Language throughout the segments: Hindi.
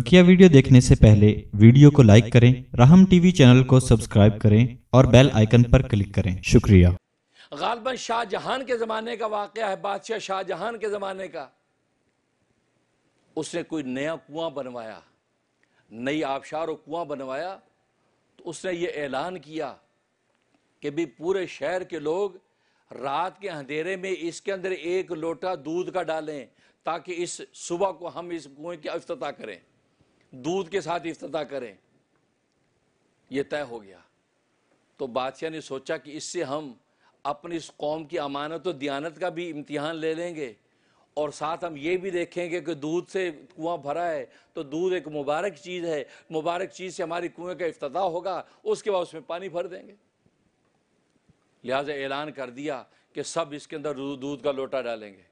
बकिया वीडियो देखने से पहले वीडियो को लाइक करें राहम टीवी चैनल को सब्सक्राइब करें और बेल आइकन पर क्लिक करें शुक्रिया गालबन शाहजहान के ज़माने का वाक़ है बादशाह शाहजहान के ज़माने का उसने कोई नया कुआं बनवाया नई आबशार और कुआं बनवाया तो उसने ये ऐलान किया कि भी पूरे शहर के लोग रात के अंधेरे में इसके अंदर एक लोटा दूध का डालें ताकि इस सुबह को हम इस कुएं की अफ्तः करें दूध के साथ इफ्तः करें यह तय हो गया तो बादशाह ने सोचा कि इससे हम अपनी इस कौम की अमानत और दियानत का भी इम्तिहान ले लेंगे और साथ हम ये भी देखेंगे कि दूध से कुआं भरा है तो दूध एक मुबारक चीज़ है मुबारक चीज़ से हमारी कुएं का इफ्तः होगा उसके बाद उसमें पानी भर देंगे लिहाजा ऐलान कर दिया कि सब इसके अंदर दूध का लोटा डालेंगे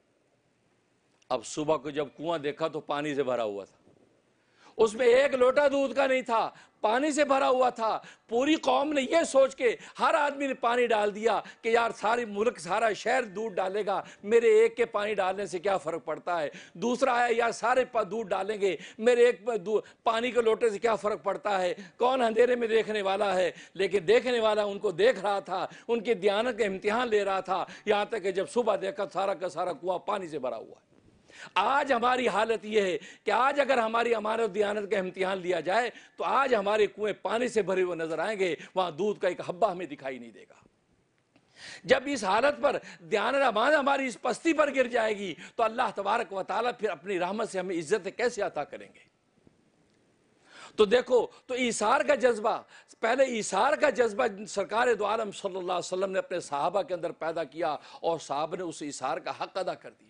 अब सुबह को जब कुआं देखा तो पानी से भरा हुआ था उसमें एक लोटा दूध का नहीं था पानी से भरा हुआ था पूरी कौम ने यह सोच के हर आदमी ने पानी डाल दिया कि यार सारे मुल्क सारा शहर दूध डालेगा मेरे एक के पानी डालने से क्या फ़र्क पड़ता है दूसरा है यार सारे दूध डालेंगे मेरे एक पानी के लोटे से क्या फ़र्क पड़ता है कौन अंधेरे में देखने वाला है लेकिन देखने वाला उनको देख रहा था उनकी दयानत का इम्तिहान ले रहा था यहाँ तक कि जब सुबह देखा सारा का सारा कुआ पानी से भरा हुआ है आज हमारी हालत यह है कि आज अगर हमारी अमानत दयानत का इम्तिहान लिया जाए तो आज हमारे कुएं पानी से भरे हुए नजर आएंगे वहां दूध का एक हब्बा हमें दिखाई नहीं देगा जब इस हालत पर ध्यान रमान हमारी इस पस्ती पर गिर जाएगी तो अल्लाह तबारक वाल फिर अपनी रहमत से हमें इज्जत कैसे अता करेंगे तो देखो तो ईसार का जज्बा पहले ईसार का जज्बा सरकार दो आलम सल्लल्लाहु अलैहि वसल्लम ने अपने साहबा के अंदर पैदा किया और साहब ने उस ईसार का हक अदा कर दिया